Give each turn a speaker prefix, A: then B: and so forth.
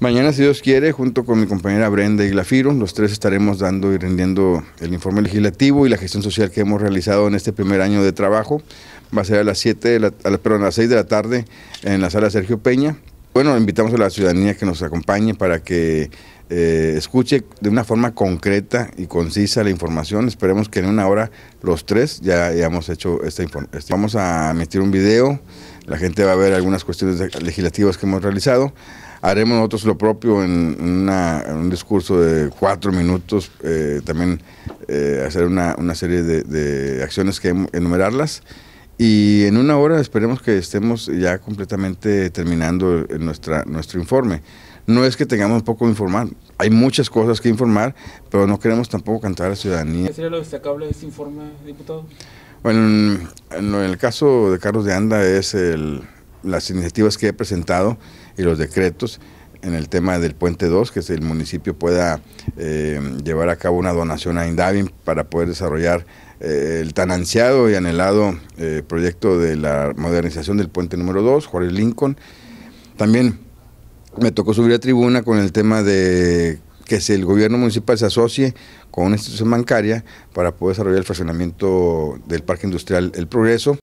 A: Mañana, si Dios quiere, junto con mi compañera Brenda y Glafiro, los tres estaremos dando y rindiendo el informe legislativo y la gestión social que hemos realizado en este primer año de trabajo. Va a ser a las, 7 de la, a las 6 de la tarde en la sala Sergio Peña. Bueno, invitamos a la ciudadanía que nos acompañe para que eh, escuche de una forma concreta y concisa la información. Esperemos que en una hora los tres ya hayamos hecho esta información. Este, vamos a emitir un video, la gente va a ver algunas cuestiones legislativas que hemos realizado. Haremos nosotros lo propio en, en un discurso de cuatro minutos, eh, también eh, hacer una, una serie de, acciones que enumerarlas. Y en una hora esperemos que estemos ya completamente terminando nuestra, nuestro informe no es que tengamos poco que informar. Hay muchas cosas que informar, pero no queremos tampoco cantar a la ciudadanía. ¿Qué
B: sería lo destacable de este informe, diputado?
A: Bueno, en, el caso de Carlos de Anda es las iniciativas que he presentado y los decretos en el tema del puente 2, que es el municipio pueda eh, llevar a cabo una donación a Indavin para poder desarrollar eh, el tan ansiado y anhelado eh, proyecto de la modernización del puente número 2, Juárez Lincoln. También me tocó subir a tribuna con el tema de que si el gobierno municipal se asocie con una institución bancaria para poder desarrollar el fraccionamiento del parque industrial El Progreso.